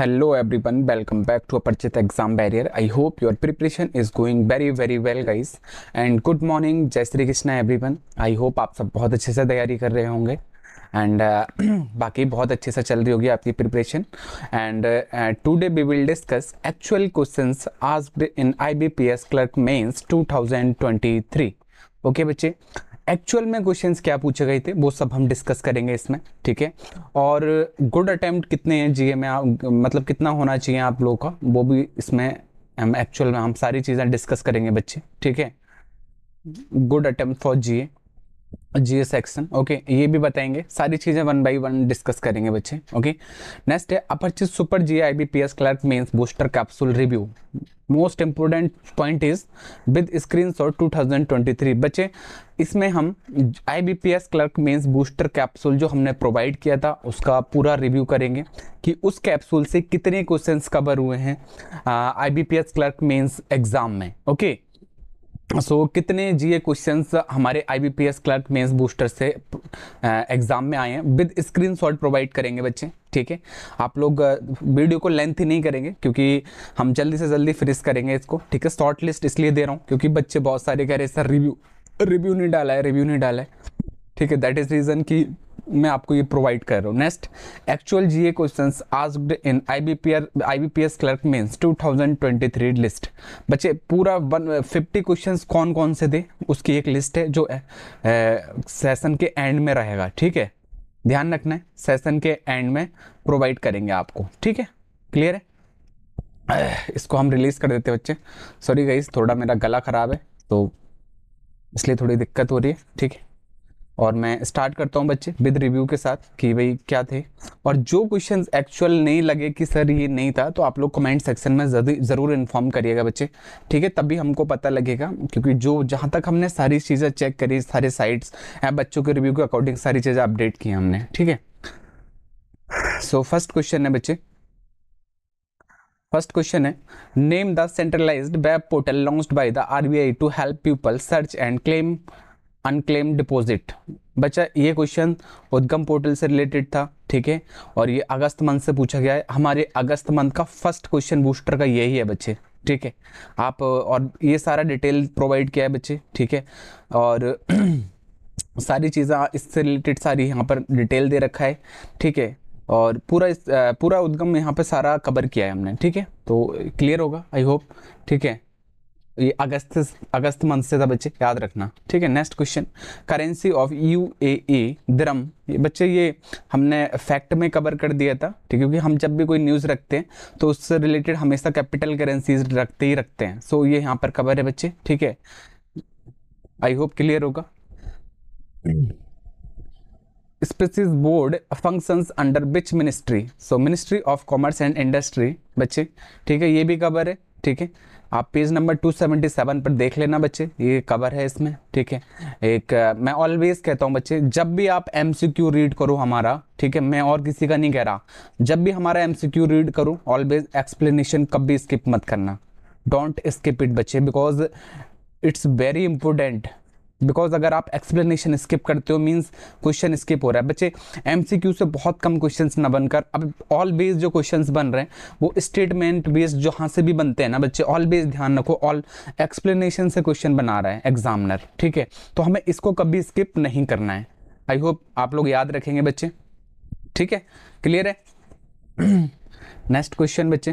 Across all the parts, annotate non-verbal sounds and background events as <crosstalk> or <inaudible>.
Hello everyone welcome back to Aparchit exam barrier I hope your preparation is going very very well guys and good morning जय Shri Krishna everyone I hope आप सब बहुत अच्छे से तैयारी कर रहे होंगे एंड uh, <clears throat> बाकी बहुत अच्छे से चल रही होगी आपकी preparation and today we will discuss actual question आज in I B P S clerk mains two thousand twenty three okay बच्चे एक्चुअल में क्वेश्चंस क्या पूछे गए थे वो सब हम डिस्कस करेंगे इसमें ठीक है और गुड अटैम्प्ट कितने हैं जी में मतलब कितना होना चाहिए आप लोगों का वो भी इसमें हम एक्चुअल में हम सारी चीज़ें डिस्कस करेंगे बच्चे ठीक है good attempt for G G section okay ये भी बताएंगे सारी चीज़ें वन बाई वन डिस्कस करेंगे बच्चे ओके नेक्स्ट है चीज super G I B P S clerk mains booster capsule review most important point is with screenshot two thousand twenty three बच्चे इसमें हम I B P S clerk mains booster capsule जो हमने provide किया था उसका पूरा review करेंगे कि उस कैप्सूल से कितने क्वेश्चन कवर हुए हैं I B P S clerk mains exam में ओके सो so, कितने जी क्वेश्चंस क्वेश्चन हमारे I B P S clerk mains booster से एग्ज़ाम में आए हैं विद स्क्रीन शॉट प्रोवाइड करेंगे बच्चे ठीक है आप लोग वीडियो को लेंथ ही नहीं करेंगे क्योंकि हम जल्दी से जल्दी फिनिश करेंगे इसको ठीक है शॉर्ट लिस्ट इसलिए दे रहा हूँ क्योंकि बच्चे बहुत सारे कह रहे हैं सर रिव्यू रिव्यू नहीं डाला है रिव्यू नहीं डाला है ठीक है दैट इज़ रीज़न की मैं आपको ये प्रोवाइड कर रहा हूँ next actual G A questions asked in आईबीपीआर आईबीपीएस क्लर्क मेंस 2023 लिस्ट बच्चे पूरा वन फिफ्टी क्वेश्चन कौन कौन से थे उसकी एक लिस्ट है जो सेशन के एंड में रहेगा ठीक है ध्यान रखना है सेशन के एंड में प्रोवाइड करेंगे आपको ठीक है क्लियर है इसको हम रिलीज़ कर देते बच्चे सॉरी गई थोड़ा मेरा गला ख़राब है तो इसलिए थोड़ी दिक्कत हो रही है ठीक है और मैं स्टार्ट करता हूँ बच्चे विद रिव्यू के साथ कि भाई क्या थे और जो क्वेश्चन एक्चुअल नहीं लगे कि सर ये नहीं था तो आप लोग कमेंट सेक्शन में ज़रूर इन्फॉर्म करिएगा बच्चे ठीक है तभी हमको पता लगेगा क्योंकि जो जहाँ तक हमने सारी चीज़ें चेक करी सारे साइट्स बच्चों के रिव्यू के अकॉर्डिंग सारी चीज़ें अपडेट की हमने ठीक है सो फर्स्ट क्वेश्चन है बच्चे फर्स्ट क्वेश्चन है name the centralised web portal launched by the RBI to help people search and claim unclaim deposit बच्चा ये क्वेश्चन उद्गम पोर्टल से रिलेटेड था ठीक है और ये अगस्त मंथ से पूछा गया है हमारे अगस्त मंथ का फर्स्ट क्वेश्चन बूस्टर का यही है बच्चे ठीक है आप और ये सारा डिटेल प्रोवाइड किया है बच्चे ठीक है और <clears throat> सारी चीज़ें इससे रिलेटेड सारी यहाँ पर डिटेल दे रखा है ठीक है और पूरा इस पूरा उद्गम यहाँ पर सारा कवर किया है हमने ठीक है तो क्लियर होगा आई होप ठीक है ये अगस्त अगस्त मंथ से था बच्चे याद रखना ठीक है next question currency of U A E dirham ये बच्चे ये हमने फैक्ट में कवर कर दिया था ठीक है क्योंकि हम जब भी कोई न्यूज़ रखते हैं तो उससे रिलेटेड हमेशा कैपिटल करेंसीज रखते ही रखते हैं सो ये यहाँ पर कवर है बच्चे ठीक है आई होप क्लियर होगा spices board functions under which ministry so ministry of commerce and industry बच्चे ठीक है ये भी कवर है ठीक है आप पेज नंबर 277 पर देख लेना बच्चे ये कवर है इसमें ठीक है एक मैं ऑलवेज कहता हूँ बच्चे जब भी आप एम रीड करो हमारा ठीक है मैं और किसी का नहीं कह रहा जब भी हमारा एम रीड करो ऑलवेज एक्सप्लेनेशन कब भी स्किप मत करना डोंट स्किप इट बच्चे because it's very important because अगर आप एक्सप्लेनेशन स्किप करते हो मीन्स क्वेश्चन स्किप हो रहा है बच्चे एमसीक्यू से बहुत कम क्वेश्चन ना बनकर अब ऑल बेस्ड जो क्वेश्चन बन रहे हैं वो स्टेटमेंट बेस्ड जहाँ से भी बनते हैं ना बच्चे ऑल बेस्ड ध्यान रखो ऑल एक्सप्लेनेशन से क्वेश्चन बना रहा है एग्जामिनर ठीक है तो हमें इसको कभी स्किप नहीं करना है आई होप आप लोग याद रखेंगे बच्चे ठीक है क्लियर है नेक्स्ट <clears throat> क्वेश्चन बच्चे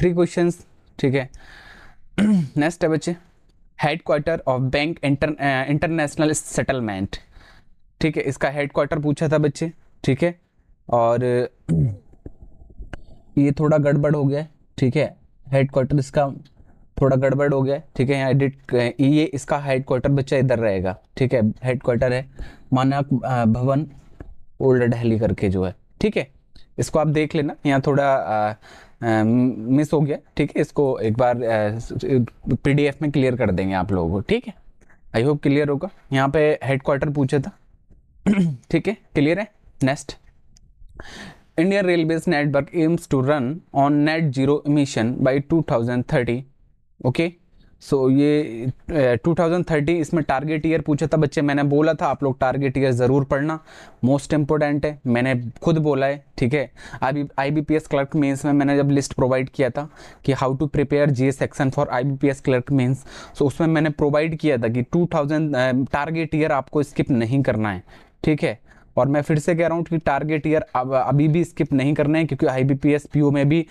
थ्री क्वेश्चन ठीक है नेक्स्ट <clears throat> है बच्चे headquarter of bank international settlement ठीक है इसका हेडक्वार्टर पूछा था बच्चे ठीक है और ये थोड़ा गड़बड़ हो गया ठीक है हेडक्वार्टर इसका थोड़ा गड़बड़ हो गया ठीक है यहाँ एडिट uh, ये इसका हेडक्वार्टर बच्चा इधर रहेगा ठीक है हेडक्वार्टर है मानक uh, भवन ओल्ड डेहली करके जो है ठीक है इसको आप देख लेना यहाँ थोड़ा uh, मिस हो गया ठीक है इसको एक बार पीडीएफ में क्लियर कर देंगे आप लोगों को ठीक है आई होप क्लियर होगा यहाँ पे हेड क्वार्टर पूछा था <clears throat> ठीक है क्लियर है next network aims to run on net zero emission by two thousand 2030. Okay, so so, ये टू थाउजेंड थर्टी इसमें टारगेट ईयर पूछा था बच्चे मैंने बोला था आप लोग टारगेट ईयर ज़रूर पढ़ना मोस्ट इंपॉर्टेंट है मैंने खुद बोला है ठीक है I I B P S clerk mains में मैंने जब लिस्ट प्रोवाइड किया था कि how to prepare G A section for I B P S clerk mains so उसमें मैंने प्रोवाइड किया था कि टू थाउजेंड टारगेट ईयर आपको स्किप नहीं करना है ठीक है और मैं फिर से कह रहा हूँ कि टारगेट ईयर अब अभी भी स्किप नहीं करना है क्योंकि I B P S P में भी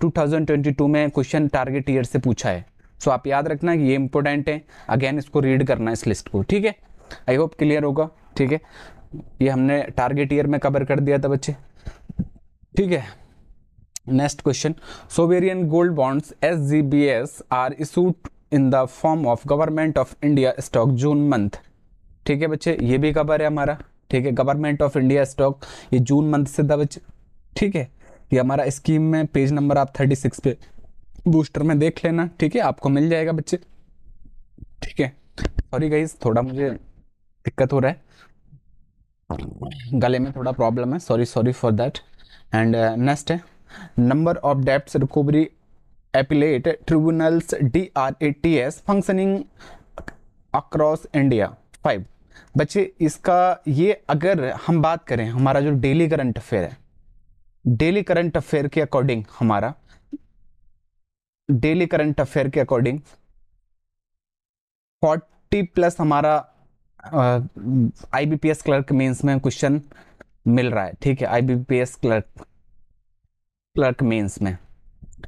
टू थाउजेंड ट्वेंटी टू में क्वेश्चन टारगेट ईयर से पूछा है सो आप याद रखना कि ये इंपॉर्टेंट है अगेन इसको रीड करना इस लिस्ट को ठीक है आई होप क्लियर होगा ठीक है ये हमने टारगेट ईयर में कवर कर दिया था बच्चे ठीक है next question sovereign gold bonds S G B S are issued in the form of government of India stock June month ठीक है बच्चे ये भी कवर है हमारा ठीक है गवर्नमेंट ऑफ इंडिया स्टॉक ये जून मंथ से था बच्चे ठीक है ये हमारा स्कीम में पेज नंबर आप थर्टी सिक्स पे बूस्टर में देख लेना ठीक है आपको मिल जाएगा बच्चे ठीक है सॉरी गाइज थोड़ा मुझे दिक्कत हो रहा है गले में थोड़ा प्रॉब्लम है sorry sorry for that and next है number of debts recovery appellate tribunals D R A T S functioning across India five बच्चे इसका ये अगर हम बात करें हमारा जो डेली करंट अफेयर है डेली करंट अफेयर के अकॉर्डिंग हमारा डेली करंट अफेयर के अकॉर्डिंग फोर्टी प्लस हमारा आईबीपीएस क्लर्क मेंस में क्वेश्चन मिल रहा है ठीक है आईबीपीएस क्लर्क क्लर्क मेंस में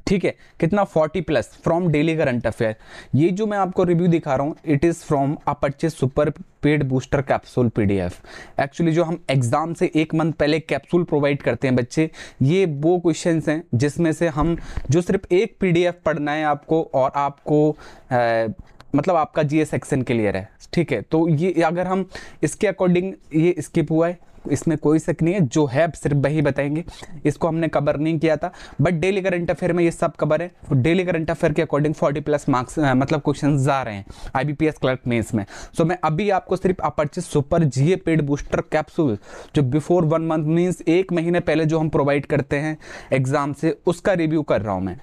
ठीक है कितना 40 plus from daily current affair ये जो मैं आपको रिव्यू दिखा रहा हूँ इट इज़ फ्रॉम अ अपरचे super paid booster capsule PDF actually जो हम एग्ज़ाम से एक मंथ पहले कैप्सूल प्रोवाइड करते हैं बच्चे ये वो क्वेश्चन हैं जिसमें से हम जो सिर्फ एक पीडीएफ पढ़ना है आपको और आपको आ, मतलब आपका एस सेक्शन क्लियर है ठीक है तो ये अगर हम इसके अकॉर्डिंग ये स्किप हुआ है इसमें कोई शक नहीं है जो है सिर्फ वही बताएंगे इसको हमने कवर नहीं किया था बट डेली करंट अफेयर में ये सब कवर है डेली करंट अफेयर के अकॉर्डिंग फोर्टी प्लस मार्क्स मतलब क्वेश्चन जा रहे हैं आई क्लर्क में इसमें सो मैं अभी आपको सिर्फ अपरचिस super GA paid booster capsule जो बिफोर वन मंथ मीन्स एक महीने पहले जो हम प्रोवाइड करते हैं एग्जाम से उसका रिव्यू कर रहा हूँ मैं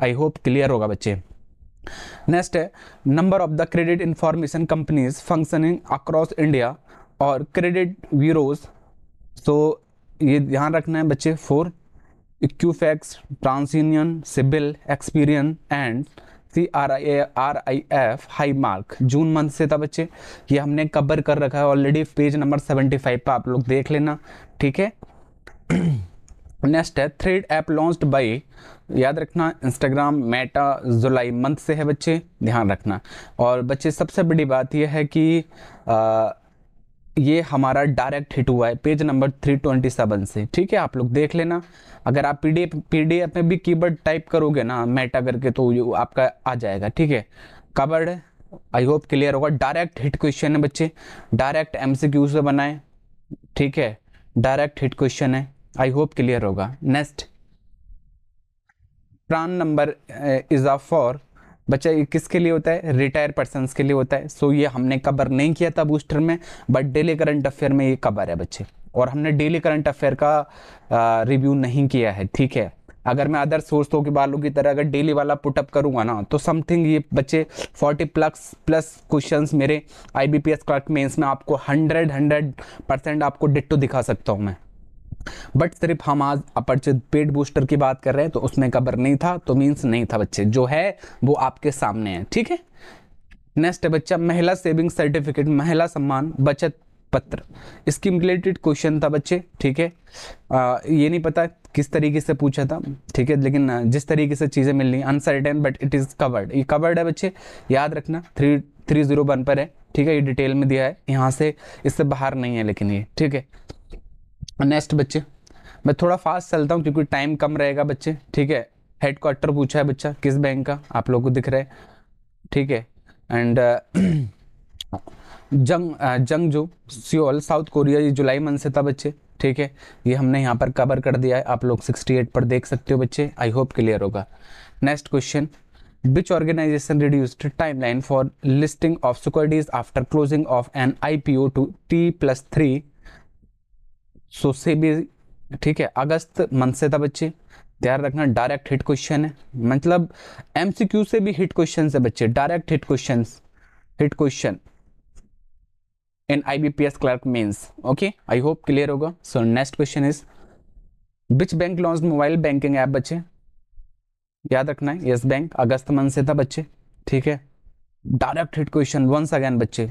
आई होप क्लियर होगा बच्चे नेक्स्ट है number of the credit information companies functioning across India और क्रेडिट वीरोज तो ये ध्यान रखना है बच्चे four Equifax TransUnion CIBIL Experian and C R I R I F high mark June month से था बच्चे ये हमने कवर कर रखा है already page number seventy five पर आप लोग देख लेना ठीक है नेक्स्ट <clears throat> है थ्रेड ऐप लॉन्च्ड बाय याद रखना इंस्टाग्राम मेटा जुलाई मंथ से है बच्चे ध्यान रखना और बच्चे सबसे बड़ी बात यह है कि आ, ये हमारा डायरेक्ट हिट हुआ है पेज नंबर 327 से ठीक है आप लोग देख लेना अगर आप पी डी एफ में भी कीबोर्ड टाइप करोगे ना मेटा करके तो ये आपका आ जाएगा ठीक है कवर्ड आई होप क्लियर होगा डायरेक्ट हिट क्वेश्चन है बच्चे डायरेक्ट एम सी क्यू से बनाए ठीक है डायरेक्ट हिट क्वेश्चन है आई होप क्लियर होगा next PRAN number is a for बच्चा ये किसके लिए होता है रिटायर पर्सन के लिए होता है सो ये हमने कवर नहीं किया था बूस्टर में बट डेली करंट अफेयर में ये कवर है बच्चे और हमने डेली करंट अफेयर का रिव्यू नहीं किया है ठीक है अगर मैं अदर सोर्सों के बालों की तरह अगर डेली वाला पुटअप करूंगा ना तो समथिंग ये बच्चे 40 प्लस प्लस क्वेश्चन मेरे I B P S clerk mains में आपको 100 100 परसेंट आपको डिट्टो दिखा सकता हूँ मैं बट सिर्फ हम आज अपरिचित पेड बूस्टर की बात कर रहे हैं तो उसमें कवर नहीं था तो मीन्स नहीं था बच्चे जो है वो आपके सामने है ठीक है नेक्स्ट है बच्चा महिला सेविंग सर्टिफिकेट महिला सम्मान बचत पत्र स्कीम रिलेटेड क्वेश्चन था बच्चे ठीक है ये नहीं पता किस तरीके से पूछा था ठीक है लेकिन जिस तरीके से चीज़ें मिल रही uncertain but it is covered ये कवर्ड है बच्चे याद रखना थ्री थ्री जीरो वन पर है ठीक है ये डिटेल में दिया है यहाँ से इससे बाहर नहीं है लेकिन ये ठीक है नेक्स्ट बच्चे मैं थोड़ा फास्ट चलता हूँ क्योंकि टाइम कम रहेगा बच्चे ठीक है हेड क्वार्टर पूछा है बच्चा किस बैंक का आप लोगों को दिख रहा है ठीक है एंड <clears throat> जंग जंग जो सियोल साउथ कोरिया ये जुलाई मंथ से था बच्चे ठीक है ये हमने यहाँ पर कवर कर दिया है आप लोग 68 पर देख सकते हो बच्चे आई होप क्लियर होगा next question which which organization reduced timeline for listing of closing of an I P O to T plus three so से भी ठीक है अगस्त मंथ से था बच्चे ध्यान रखना डायरेक्ट हिट क्वेश्चन है मतलब क्यू से भी हिट क्वेश्चन है बच्चे direct hit question hit question in IBPS clerk means okay I hope clear होगा so next question is which bank launch mobile banking app बच्चे याद रखना है यस बैंक अगस्त मंथ से था बच्चे ठीक है direct hit question once again बच्चे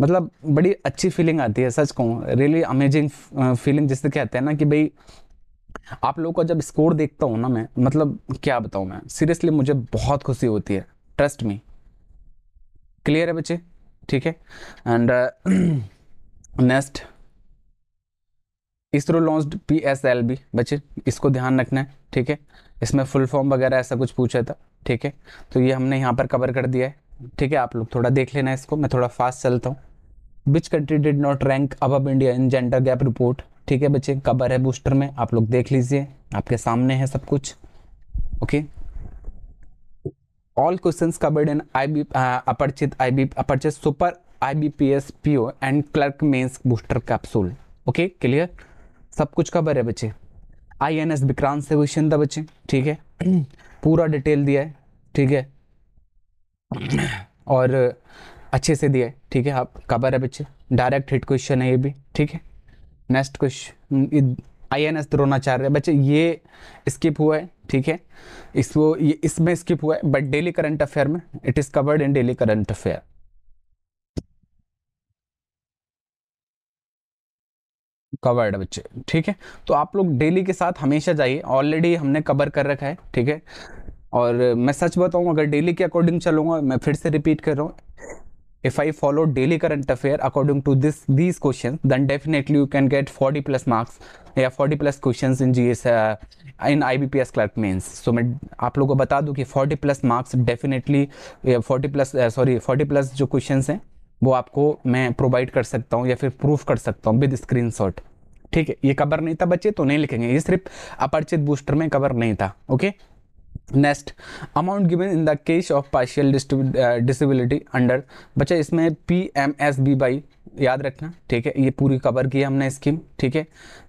मतलब बड़ी अच्छी फीलिंग आती है सच कहूँ रियली अमेजिंग फीलिंग जिससे कहते हैं ना कि भाई आप लोगों का जब स्कोर देखता हूँ ना मैं मतलब क्या बताऊँ मैं सीरियसली मुझे बहुत खुशी होती है ट्रस्ट मी क्लियर है बच्चे ठीक है and next ISRO launch P S L B बच्चे इसको ध्यान रखना है ठीक है इसमें फुल फॉर्म वगैरह ऐसा कुछ पूछा था ठीक है तो ये हमने यहाँ पर कवर कर दिया है ठीक है आप लोग थोड़ा देख लेना इसको मैं थोड़ा फास्ट चलता हूँ which country did not rank above India in gender gap report ठीक है बच्चे कबर है बूस्टर में आप लोग देख लीजिए आपके सामने है सब कुछ okay all question covered in I B अपरचित आई बी अपरचित super I B P S P O and clerk mains booster capsule okay clear सब कुछ कबर है बच्चे आई एन एस विक्रांत से क्वेश्चन था बच्चे ठीक है <clears throat> पूरा डिटेल दिया है ठीक है और अच्छे से दिया है ठीक है आप कबर है बच्चे डायरेक्ट हिट क्वेश्चन है ये भी ठीक है next question I N S Dronacharya बच्चे ये स्किप हुआ है ठीक है इसको ये इसमें स्किप हुआ है बट डेली करंट अफेयर में it is covered in daily current affair covered बच्चे ठीक है तो आप लोग डेली के साथ हमेशा जाइए ऑलरेडी हमने कवर कर रखा है ठीक है और मैं सच बताऊं अगर डेली के अकॉर्डिंग चलूंगा मैं फिर से रिपीट कर रहा हूँ if I follow daily current affair according to this these questions, then definitely you can get 40 plus marks या 40 plus question in G S in I B P S clerk means so मैं आप लोगों को बता दूँ कि 40 plus marks definitely 40 plus sorry 40 plus जो question हैं वो आपको मैं प्रोवाइड कर सकता हूँ या फिर प्रूफ कर सकता हूँ विद स्क्रीन शॉट ठीक है ये कवर नहीं था बच्चे तो नहीं लिखेंगे ये सिर्फ अपरिचित बूस्टर में कवर नहीं था okay next amount given in the case of partial disability under बच्चा इसमें P M S B Y याद रखना ठीक है ये पूरी कवर की हमने स्कीम ठीक है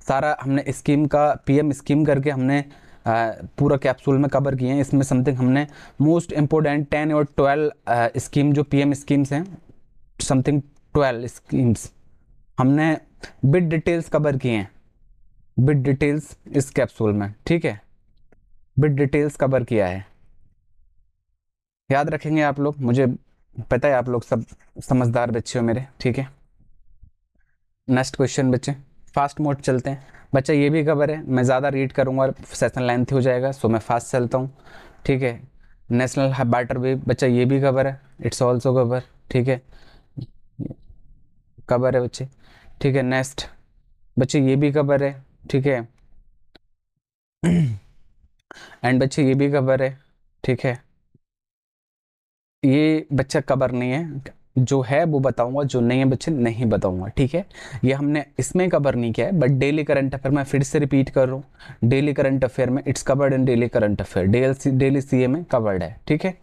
सारा हमने स्कीम का पी एम स्कीम करके हमने uh, पूरा कैप्सूल में कवर किए हैं इसमें समथिंग हमने मोस्ट इम्पोर्टेंट टेन और ट्वेल्व स्कीम uh, जो पी एम स्कीम्स हैं समथिंग ट्वेल्व स्कीम्स हमने बिट डिटेल्स कवर किए हैं बिट डिटेल्स इस कैप्सूल में ठीक है बिट डिटेल्स कवर किया है याद रखेंगे आप लोग मुझे पता है आप लोग सब समझदार बच्चे हो मेरे ठीक है नेक्स्ट क्वेश्चन बच्चे फास्ट मोड चलते हैं बच्चा ये भी खबर है मैं ज़्यादा रीड करूँगा और सेशन लेंथ हो जाएगा सो मैं फास्ट चलता हूँ ठीक है नेशनल बैटर भी बच्चा ये भी खबर है इट्स ऑल्सो खबर ठीक है खबर है बच्चे ठीक है नेक्स्ट बच्चे ये भी खबर है ठीक है <clears throat> एंड बच्चे ये भी कबर है ठीक है ये बच्चा कबर नहीं है जो है वो बताऊंगा जो नहीं है बच्चे नहीं बताऊंगा ठीक है ये हमने इसमें कवर नहीं किया है बट डेली करंट अफेयर मैं फिर से रिपीट कर रहा हूँ डेली करंट अफेयर में it's covered in daily current affair daily C में कवर्ड है ठीक है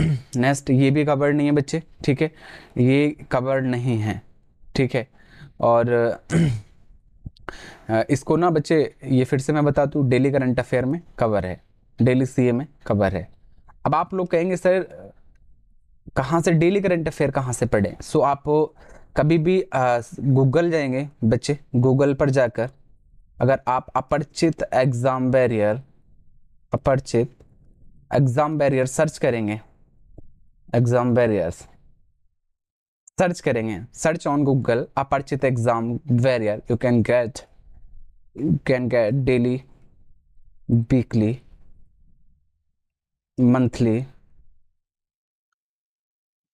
नेक्स्ट <clears throat> ये भी कवर्ड नहीं है बच्चे ठीक है ये कवर्ड नहीं है ठीक है और <clears throat> इसको ना बच्चे ये फिर से मैं बता दूँ डेली करंट अफेयर में कवर है डेली सी में कवर है अब आप लोग कहेंगे सर कहाँ से डेली करंट अफेयर कहाँ से पढ़ें सो आप कभी भी गूगल जाएंगे बच्चे गूगल पर जाकर अगर आप अपरिचित एग्ज़ाम बैरियर अपरिचित एग्ज़ाम बैरियर सर्च करेंगे एग्ज़ाम बैरियर्स सर्च करेंगे सर्च ऑन गूगल अपरिचित exam barrier you can get you can get daily weekly monthly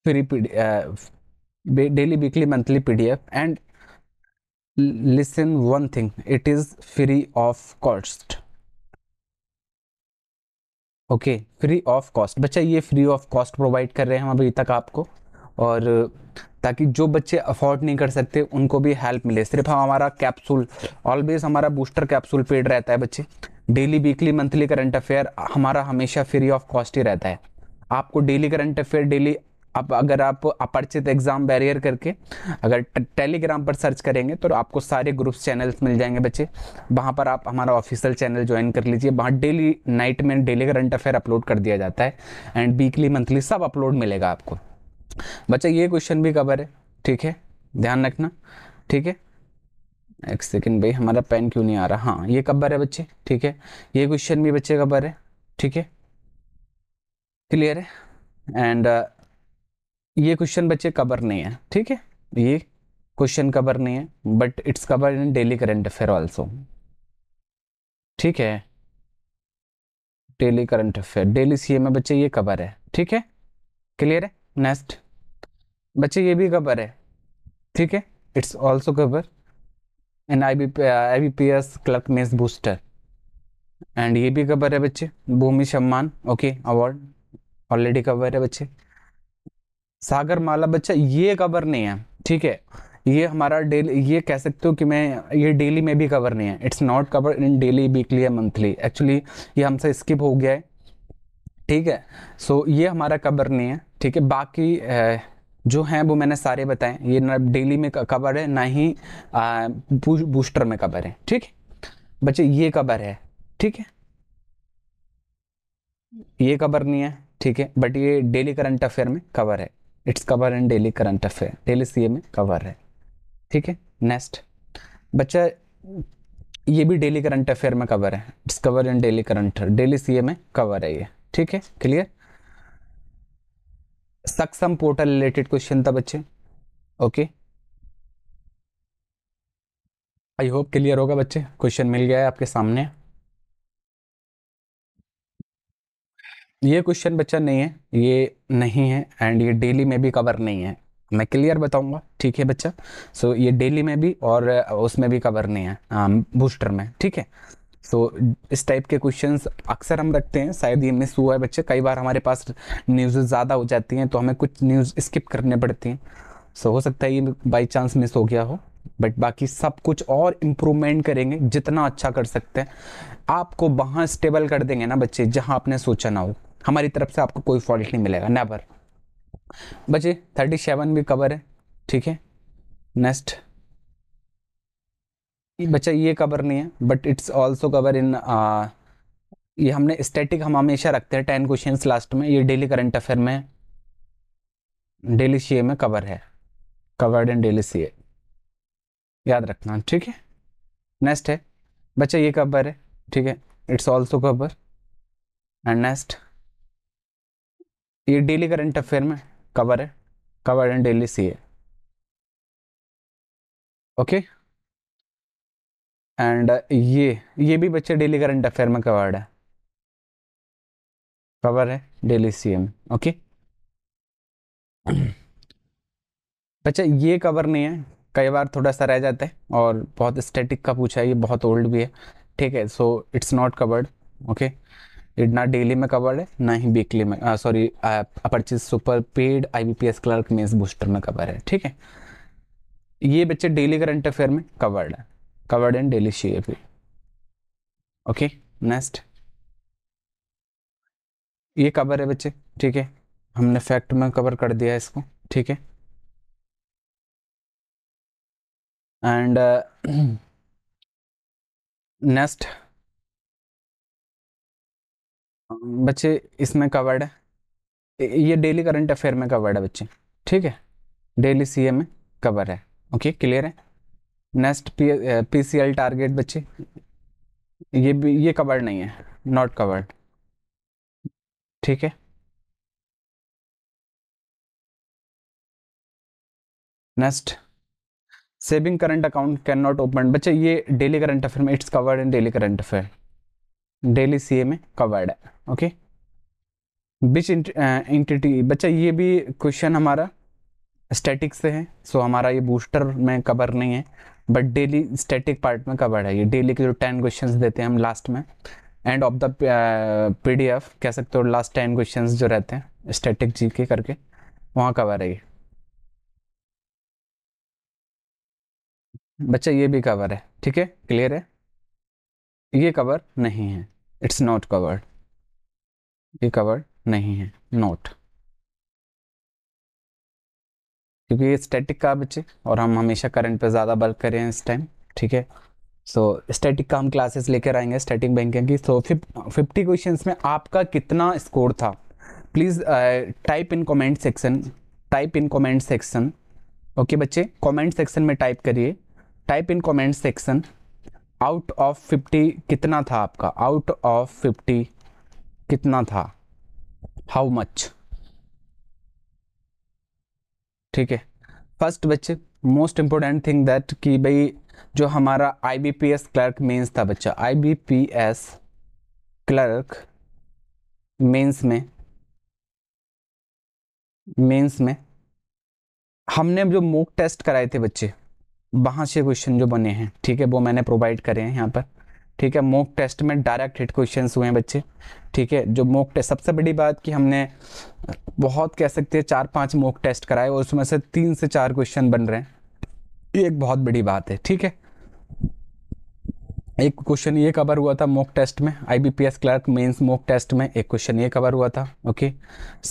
free P daily weekly monthly PDF and listen one thing it is free of cost okay free of cost बच्चा ये free of cost provide कर रहे हैं हम अभी तक आपको और ताकि जो बच्चे अफोर्ड नहीं कर सकते उनको भी हेल्प मिले सिर्फ हमारा कैप्सूल ऑलवेज हमारा बूस्टर कैप्सूल पेड रहता है बच्चे daily weekly monthly current affair हमारा हमेशा फ्री ऑफ कॉस्ट ही रहता है आपको डेली करंट अफेयर डेली अब अगर आप अपरिचित एग्ज़ाम बैरियर करके अगर टेलीग्राम पर सर्च करेंगे तो आपको सारे ग्रुप्स चैनल्स मिल जाएंगे बच्चे वहाँ पर आप हमारा ऑफिशियल चैनल ज्वाइन कर लीजिए वहाँ डेली नाइट में डेली करंट अफेयर अपलोड कर दिया जाता है एंड वीकली मंथली सब अपलोड मिलेगा आपको बच्चा ये क्वेश्चन भी कवर है ठीक है ध्यान रखना ठीक है एक सेकेंड भाई हमारा पेन क्यों नहीं आ रहा हाँ ये कवर है बच्चे ठीक है ये क्वेश्चन भी बच्चे कवर है ठीक है क्लियर है एंड uh, ये क्वेश्चन बच्चे कबर नहीं है ठीक है ये क्वेश्चन कबर नहीं है but it's cover in daily current affair also ठीक है daily current affair daily CM में बच्चे ये कबर है ठीक है क्लियर है नेक्स्ट बच्चे ये भी खबर है ठीक है it's also cover and I B I B P S clerk mains booster and ये भी खबर है बच्चे भूमि सम्मान ओके अवार्ड ऑलरेडी कवर है बच्चे सागर माला बच्चा ये खबर नहीं है ठीक है ये हमारा डेली ये कह सकते हो कि मैं ये डेली में भी कवर नहीं है it's not cover in daily weekly या मंथली एक्चुअली ये हमसे स्किप हो गया है ठीक है सो so, ये हमारा कवर नहीं है ठीक है बाकी uh, जो हैं वो मैंने सारे बताए ये ना डेली में कवर है ना ही बूस्टर में कवर है ठीक है बच्चे ये कवर है ठीक है ये कवर नहीं है ठीक है बट ये डेली करंट अफेयर में कवर है it's cover in daily current affair daily CA में कवर है ठीक है नेक्स्ट बच्चा ये भी डेली करंट अफेयर में कवर है it's cover in daily current daily CA में कवर है ये ठीक है क्लियर सक्षम पोर्टल रिलेटेड क्वेश्चन था बच्चे ओके आई होप क्लियर होगा बच्चे क्वेश्चन मिल गया है आपके सामने ये क्वेश्चन बच्चा नहीं है ये नहीं है एंड ये डेली में भी कवर नहीं है मैं क्लियर बताऊंगा ठीक है बच्चा सो so, ये डेली में भी और उसमें भी कवर नहीं है बूस्टर में ठीक है सो so, इस टाइप के क्वेश्चन अक्सर हम रखते हैं शायद ये मिस हुआ है बच्चे कई बार हमारे पास न्यूज़ ज़्यादा हो जाती हैं तो हमें कुछ न्यूज़ स्किप करने पड़ती हैं सो so, हो सकता है ये बाई चांस मिस हो गया हो बट बाकी सब कुछ और इम्प्रूवमेंट करेंगे जितना अच्छा कर सकते हैं आपको वहाँ स्टेबल कर देंगे ना बच्चे जहाँ आपने सोचा ना हो हमारी तरफ से आपको कोई फॉल्ट नहीं मिलेगा नेवर बच्चे थर्टी सेवन भी कवर है ठीक है नेक्स्ट बच्चा ये कवर नहीं है but it's also cover in ये हमने स्टैटिक हम हमेशा रखते हैं टेन क्वेश्चन लास्ट में ये डेली करंट अफेयर में डेली सी में कवर है कवर्ड इन डेली सी याद रखना ठीक है नेक्स्ट है बच्चा ये कवर है ठीक है it's also cover and next ये डेली करंट अफेयर में कवर है covered and daily C okay okay? And uh, ये ये भी बच्चे डेली करंट अफेयर में कवर्ड है कवर है डेली सीएम ओके बच्चा ये कवर नहीं है कई बार थोड़ा सा रह जाता है और बहुत स्टैटिक का पूछा है ये बहुत ओल्ड भी है ठीक है so it's not covered okay it ना डेली में कवर्ड है ना ही वीकली में सॉरी अपर्चिज super paid IBPS clerk mains booster में कवर है ठीक है ये बच्चे डेली करंट अफेयर में कवर्ड है covered in deliciae okay next ये कवर है बच्चे ठीक है हमने फैक्ट में कवर कर दिया इसको ठीक है एंड नेक्स्ट uh, <clears throat> बच्चे इसमें कवर्ड है ये डेली करंट अफेयर में कवर्ड है बच्चे ठीक है डेली सीए में कवर है ओके क्लियर है next P C L target बच्चे ये भी ये कवर्ड नहीं है नॉट कवर्ड ठीक है next saving current account can not open बच्चे ये डेली करंट अफेयर में it's covered in daily current affair daily CA में कवर्ड है ओके बिच इंटिटी बच्चा ये भी क्वेश्चन हमारा स्टैटिक से है सो हमारा ये बूस्टर में कवर नहीं है बट डेली स्टैटिक पार्ट में कवर है ये डेली के जो टेन क्वेश्चन देते हैं हम लास्ट में end of the P D F कह सकते हो लास्ट टेन क्वेश्चन जो रहते हैं स्टैटिक जी के करके वहाँ कवर है ये बच्चा ये भी कवर है ठीक है क्लियर है ये कवर नहीं है इट्स नॉट कवर्ड ये कवर नहीं है नोट क्योंकि ये स्टैटिक का बच्चे और हम हमेशा करंट पे ज़्यादा बल्क कर रहे हैं इस टाइम ठीक है सो स्टैटिक का हम क्लासेस लेकर आएंगे स्टैटिक बैंकिंग की सो फिफ्टी क्वेश्चन में आपका कितना स्कोर था please type in comment section type in comment section okay बच्चे कॉमेंट सेक्शन में टाइप करिए type in comment section out of fifty कितना था आपका आउट ऑफ फिफ्टी कितना था हाउ मच ठीक है फर्स्ट बच्चे मोस्ट इम्पोर्टेंट थिंग दैट कि भाई जो हमारा आईबीपीएस क्लर्क मेंस था बच्चा आईबीपीएस क्लर्क मेंस में मेंस में हमने जो मोक टेस्ट कराए थे बच्चे वहाँ से क्वेश्चन जो बने हैं ठीक है वो मैंने प्रोवाइड करे हैं यहाँ पर ठीक है मॉक टेस्ट में डायरेक्ट हिट क्वेश्चन हुए हैं बच्चे ठीक है जो मॉक टेस्ट सबसे बड़ी बात कि हमने बहुत कह सकते हैं चार पांच मॉक टेस्ट कराए और उसमें से तीन से चार क्वेश्चन बन रहे हैं ये एक बहुत बड़ी बात है ठीक है एक क्वेश्चन ये कवर हुआ था मॉक टेस्ट में IBPS clerk mains mock test में एक क्वेश्चन ये कवर हुआ था ओके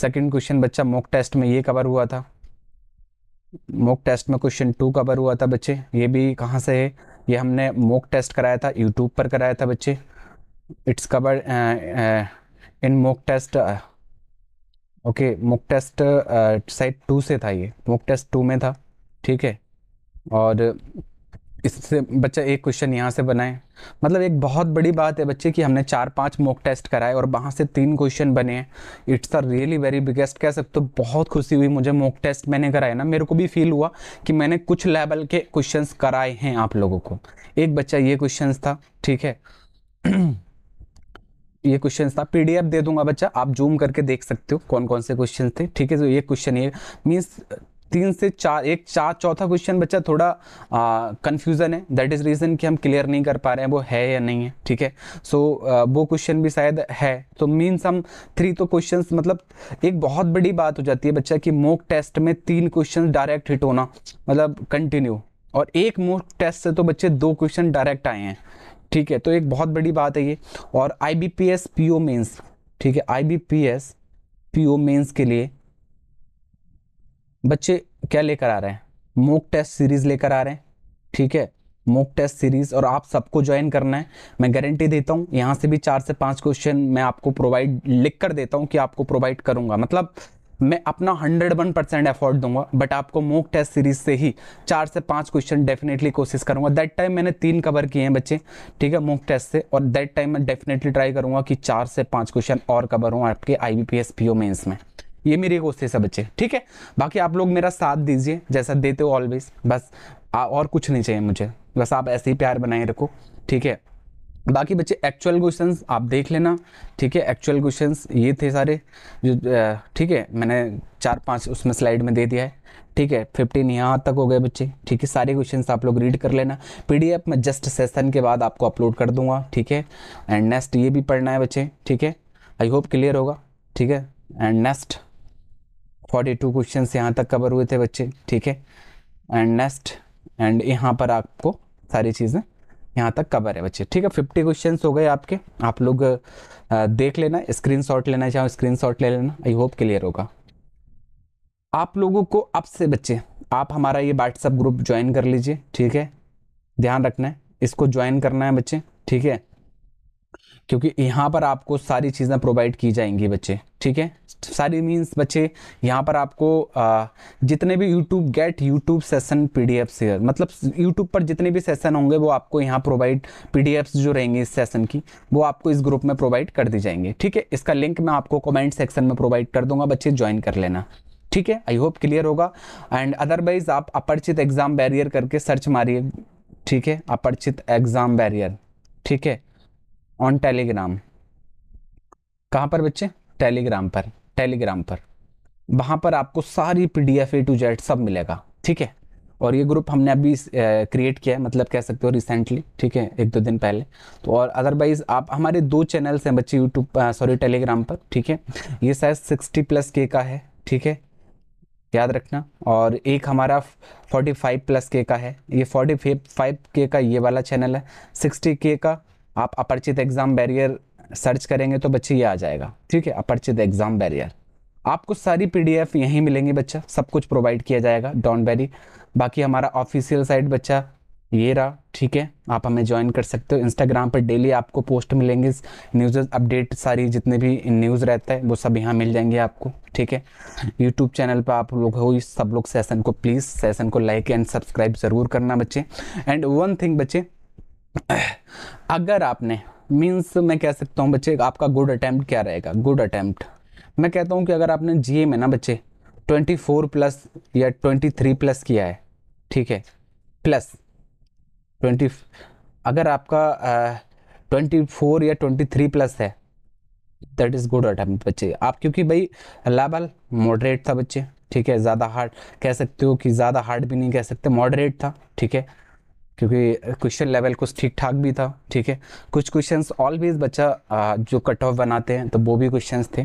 सेकंड क्वेश्चन बच्चा मॉक टेस्ट में ये कवर हुआ था मॉक टेस्ट में क्वेश्चन टू कवर हुआ था बच्चे ये भी कहाँ से है ये हमने मोक टेस्ट कराया था यूट्यूब पर कराया था बच्चे it's covered in mock test okay mock test site two से था ये मोक टेस्ट टू में था ठीक है और इससे बच्चा एक क्वेश्चन यहाँ से बनाए मतलब एक बहुत बड़ी बात है बच्चे की हमने चार पांच मॉक टेस्ट कराए और वहाँ से तीन क्वेश्चन बने हैं it's a really very biggest कह सकते तो बहुत खुशी हुई मुझे मॉक टेस्ट मैंने कराए ना मेरे को भी फील हुआ कि मैंने कुछ लेवल के क्वेश्चन कराए हैं आप लोगों को एक बच्चा ये क्वेश्चन था ठीक है <clears throat> ये क्वेश्चन था पीडीएफ दे दूंगा बच्चा आप जूम करके देख सकते हो कौन कौन से क्वेश्चन थे ठीक है तो ये क्वेश्चन ये मीन्स तीन से चार एक चार चौथा क्वेश्चन बच्चा थोड़ा कन्फ्यूज़न है दैट इज़ रीज़न कि हम क्लियर नहीं कर पा रहे हैं वो है या नहीं है ठीक है सो वो क्वेश्चन भी शायद है तो मीन्स हम थ्री तो क्वेश्चन मतलब एक बहुत बड़ी बात हो जाती है बच्चा कि मोक टेस्ट में तीन क्वेश्चन डायरेक्ट हिट होना मतलब कंटिन्यू और एक मोक टेस्ट से तो बच्चे दो क्वेश्चन डायरेक्ट आए हैं ठीक है तो एक बहुत बड़ी बात है ये और I B P S P O mains ठीक है I B P S P O mains के लिए बच्चे क्या लेकर आ रहे हैं मोक टेस्ट सीरीज लेकर आ रहे हैं ठीक है मोक टेस्ट सीरीज और आप सबको ज्वाइन करना है मैं गारंटी देता हूँ यहाँ से भी चार से पांच क्वेश्चन मैं आपको प्रोवाइड लिख कर देता हूँ कि आपको प्रोवाइड करूँगा मतलब मैं अपना हंड्रेड वन परसेंट एफोर्ट दूंगा बट आपको मोक टेस्ट सीरीज से ही चार से पाँच क्वेश्चन डेफिनेटली कोशिश करूंगा दैट टाइम मैंने तीन कवर किए हैं बच्चे ठीक है मोक टेस्ट से और दैट टाइम मैं डेफिनेटली ट्राई करूंगा कि चार से पाँच क्वेश्चन और कवर हों आपके I B P S P O में ये मेरी कोशिश है बच्चे ठीक है बाकी आप लोग मेरा साथ दीजिए जैसा देते हो ऑलवेज बस आ, और कुछ नहीं चाहिए मुझे बस आप ऐसे ही प्यार बनाए रखो ठीक है बाकी बच्चे एक्चुअल क्वेश्चन आप देख लेना ठीक है एक्चुअल क्वेश्चन ये थे सारे जो ठीक है मैंने चार पांच उसमें स्लाइड में दे दिया है ठीक है फिफ्टीन यहाँ तक हो गए बच्चे ठीक है सारे क्वेश्चन आप लोग रीड कर लेना पीडीएफ में जस्ट सेशन के बाद आपको अपलोड कर दूंगा ठीक है एंड नेक्स्ट ये भी पढ़ना है बच्चे ठीक है आई होप क्लियर होगा ठीक है and next forty two question यहाँ तक कवर हुए थे बच्चे ठीक है एंड नेक्स्ट एंड यहाँ पर आपको सारी चीज़ें यहाँ तक कवर है बच्चे ठीक है फिफ्टी क्वेश्चन हो गए आपके आप लोग देख लेना स्क्रीन शॉट लेना चाहो स्क्रीन शॉट ले लेना आई होप क्लियर होगा आप लोगों को अब से बच्चे आप हमारा ये व्हाट्सअप ग्रुप ज्वाइन कर लीजिए ठीक है ध्यान रखना है इसको ज्वाइन करना है बच्चे ठीक है क्योंकि यहाँ पर आपको सारी चीज़ें प्रोवाइड की जाएंगी बच्चे ठीक है सारी मीन्स बच्चे यहाँ पर आपको आ, जितने भी YouTube get YouTube session P D share मतलब यूट्यूब पर जितने भी सेशन होंगे वो आपको यहाँ प्रोवाइड पी जो रहेंगे इस सेशन की वो आपको इस ग्रुप में प्रोवाइड कर दी जाएंगे ठीक है इसका लिंक मैं आपको कमेंट सेक्शन में प्रोवाइड कर दूंगा बच्चे ज्वाइन कर लेना ठीक है आई होप क्लियर होगा एंड अदरवाइज आप अपरिचित एग्जाम बैरियर करके सर्च मारिए ठीक है अपरिचित एग्जाम बैरियर ठीक है ऑन टेलीग्राम कहाँ पर बच्चे टेलीग्राम पर टेलीग्राम पर वहाँ पर आपको सारी P D F A to Z सब मिलेगा ठीक है और ये ग्रुप हमने अभी क्रिएट किया है मतलब कह सकते हो रिसेंटली ठीक है एक दो दिन पहले तो और अदरवाइज आप हमारे दो चैनल्स हैं बच्चे यूट्यूब सॉरी टेलीग्राम पर ठीक है ये शायद सिक्सटी प्लस के का है ठीक है याद रखना और एक हमारा फोर्टी फाइव प्लस के का है ये फोर्टी फाइव के का ये वाला चैनल है सिक्सटी के का आप अपरिचित एग्ज़ाम बैरियर सर्च करेंगे तो बच्चे ये आ जाएगा ठीक है अपरिचित एग्ज़ाम बैरियर आपको सारी पीडीएफ यहीं मिलेंगी बच्चा सब कुछ प्रोवाइड किया जाएगा डॉन्ट बैरी बाकी हमारा ऑफिशियल साइट बच्चा ये रहा ठीक है आप हमें ज्वाइन कर सकते हो इंस्टाग्राम पर डेली आपको पोस्ट मिलेंगे न्यूज़ अपडेट सारी जितने भी न्यूज़ रहता है वो सब यहाँ मिल जाएंगे आपको ठीक है यूट्यूब चैनल पर आप लोग हो सब लोग सेशन को प्लीज़ सेशन को लाइक एंड सब्सक्राइब ज़रूर करना बच्चे एंड वन थिंग बच्चे अगर आपने मीन्स मैं कह सकता हूँ बच्चे आपका गुड अटैम्प्ट क्या रहेगा गुड अटैम्प्ट मैं कहता हूँ कि अगर आपने जी में ना बच्चे 24 प्लस या 23 प्लस किया है ठीक है प्लस 20 अगर आपका uh, 24 या 23 प्लस है दैट इज़ गुड अटैम्प्ट बच्चे आप क्योंकि भाई लाबल मॉडरेट था बच्चे ठीक है ज़्यादा हार्ड कह सकते हो कि ज़्यादा हार्ड भी नहीं कह सकते मॉडरेट था ठीक है क्योंकि क्वेश्चन लेवल कुछ ठीक ठाक भी था ठीक है कुछ क्वेश्चन ऑलवेज बच्चा जो कट ऑफ बनाते हैं तो वो भी क्वेश्चन थे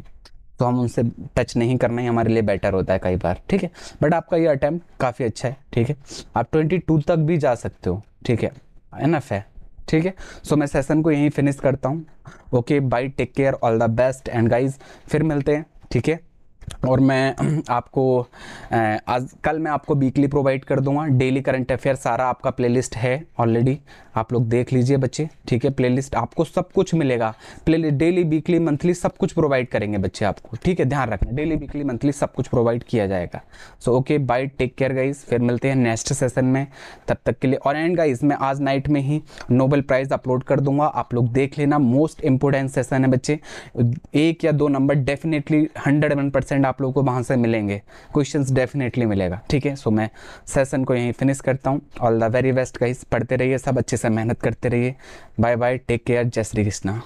तो हम उनसे टच नहीं करना ही हमारे लिए बेटर होता है कई बार ठीक है बट आपका ये अटैम्प्ट काफ़ी अच्छा है ठीक है आप ट्वेंटी टू तक भी जा सकते हो ठीक है एनफ है ठीक है सो मैं सेशन को यहीं फिनिश करता हूँ okay bye take care all the best and guys फिर मिलते हैं ठीक है और मैं <clears throat> आपको आज कल मैं आपको वीकली प्रोवाइड कर दूंगा डेली करंट अफेयर सारा आपका प्लेलिस्ट है ऑलरेडी आप लोग देख लीजिए बच्चे ठीक है प्लेलिस्ट आपको सब कुछ मिलेगा प्ले डेली वीकली मंथली सब कुछ प्रोवाइड करेंगे बच्चे आपको ठीक है ध्यान रखना डेली वीकली मंथली सब कुछ प्रोवाइड किया जाएगा so okay bye take care guys फिर मिलते हैं नेक्स्ट सेशन में तब तक के लिए और एंड गाइज मैं आज नाइट में ही नोबल प्राइज़ अपलोड कर दूंगा आप लोग देख लेना मोस्ट इंपोर्टेंट सेशन है बच्चे एक या दो number definitely hundred one percent percent आप लोगों को वहाँ से मिलेंगे क्वेश्चंस डेफिनेटली मिलेगा ठीक है सो मैं सेशन को यहीं फिनिश करता हूँ all the very best guys पढ़ते रहिए सब अच्छे से मेहनत करते रहिए बाय बाय टेक केयर जय श्री कृष्णा